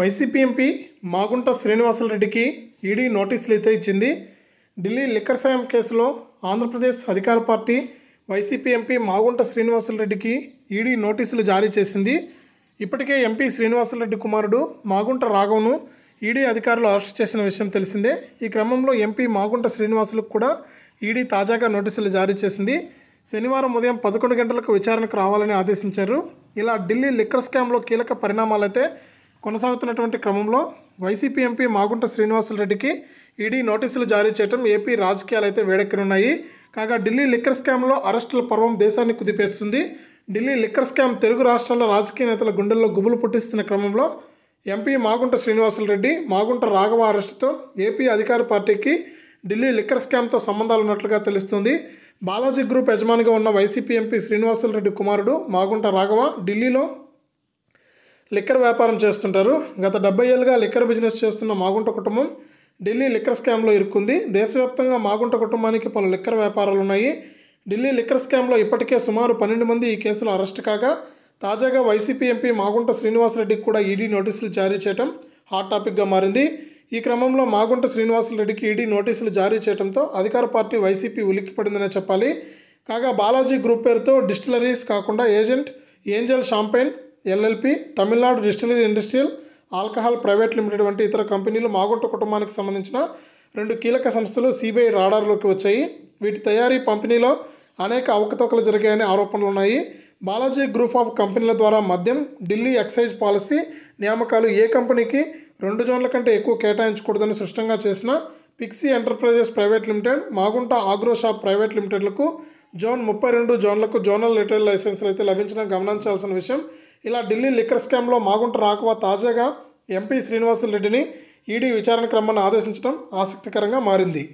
YCP MP Magunta శ్రీనివాసులరెడ్డికి ED నోటీసులు అయితే ఇచ్చింది ఢిల్లీ లిక్కర్ సాయం కేసులో ఆంధ్రప్రదేశ్ అధికార పార్టీ వైసీపీ ఎంపీ మాగుంట శ్రీనివాసులరెడ్డికి ఈడీ నోటీసులు జారీ చేసింది ఇప్పటికే ఎంపీ శ్రీనివాసులరెడ్డి కుమారుడు మాగుంట రాఘవ్ను ఈడీ అధికారులు అరెస్ట్ చేసిన విషయం తెలిసిందే ఈ క్రమంలో ఎంపీ మాగుంట శ్రీనివాసులకు కూడా ఈడీ తాజాగా నోటీసులు జారీ చేసింది శనివారం ఉదయం పదకొండు గంటలకు విచారణకు రావాలని ఆదేశించారు ఇలా ఢిల్లీ లిక్కర్ స్కామ్లో కీలక పరిణామాలైతే కొనసాగుతున్నటువంటి క్రమంలో వైసీపీ ఎంపీ మాగుంట శ్రీనివాసులరెడ్డికి ఈడీ నోటీసులు జారీ చేయడం ఏపీ రాజకీయాలు అయితే వేడెక్కనున్నాయి కాగా ఢిల్లీ లిక్కర్ స్కామ్లో అరెస్టుల పర్వం దేశాన్ని కుదిపేస్తుంది ఢిల్లీ లిక్కర్ స్కామ్ తెలుగు రాష్ట్రాల్లో రాజకీయ నేతల గుండెల్లో గుబులు పుట్టిస్తున్న క్రమంలో ఎంపీ మాగుంట శ్రీనివాసులరెడ్డి మాగుంట రాఘవ అరెస్టుతో ఏపీ అధికార పార్టీకి ఢిల్లీ లిక్కర్ స్కామ్తో సంబంధాలు ఉన్నట్లుగా తెలుస్తుంది బాలాజీ గ్రూప్ యజమానిగా ఉన్న వైసీపీ ఎంపీ శ్రీనివాసులరెడ్డి కుమారుడు మాగుంట రాఘవ ఢిల్లీలో లిక్కర్ వ్యాపారం చేస్తుంటారు గత డెబ్బై ఏళ్ళుగా లిక్కర్ బిజినెస్ చేస్తున్న మాగుంట కుటుంబం ఢిల్లీ లిక్కర్ స్కామ్లో ఇరుక్కుంది దేశవ్యాప్తంగా మాగుంట కుటుంబానికి పలు లిక్కర్ వ్యాపారాలు ఉన్నాయి ఢిల్లీ లిక్కర్ స్కామ్లో ఇప్పటికే సుమారు పన్నెండు మంది ఈ కేసులో అరెస్ట్ కాగా తాజాగా వైసీపీ ఎంపీ మాగుంట శ్రీనివాసరెడ్డికి కూడా ఈడీ నోటీసులు జారీ చేయడం హాట్ టాపిక్గా మారింది ఈ క్రమంలో మాగుంట శ్రీనివాసరెడ్డికి ఈడీ నోటీసులు జారీ చేయడంతో అధికార పార్టీ వైసీపీ ఉలిక్కిపడిందనే చెప్పాలి కాగా బాలాజీ గ్రూప్ పేరుతో డిస్టిలరీస్ కాకుండా agent angel champagne LLP Tamil Nadu distillery industrial alcohol private limited వంటి ఇతర కంపెనీలు మాగుంట కుటుంబానికి సంబంధించిన రెండు కీలక సంస్థలు సిబిఐ రాడార్లోకి వచ్చాయి వీటి తయారీ పంపిణీలో అనేక అవకతవకలు జరిగాయనే ఆరోపణలు ఉన్నాయి బాలాజీ గ్రూప్ ఆఫ్ కంపెనీల ద్వారా మద్యం ఢిల్లీ ఎక్సైజ్ పాలసీ నియామకాలు ఏ కంపెనీకి రెండు జోన్ల కంటే ఎక్కువ కేటాయించకూడదని స్పష్టంగా చేసిన Pixie enterprises private limited Magunta agro shop private లిమిటెడ్లకు జోన్ ముప్పై రెండు జోన్లకు జోనల్ రిటైల్ లైసెన్సులు అయితే లభించడం గమనించాల్సిన విషయం ఇలా ఢిల్లీ లిక్కర్ స్కామ్లో మాగుంట రాకువ తాజాగా ఎంపీ శ్రీనివాసరెడ్డిని ఈడీ విచారణ క్రమాన్ని ఆదేశించడం ఆసక్తికరంగా మారింది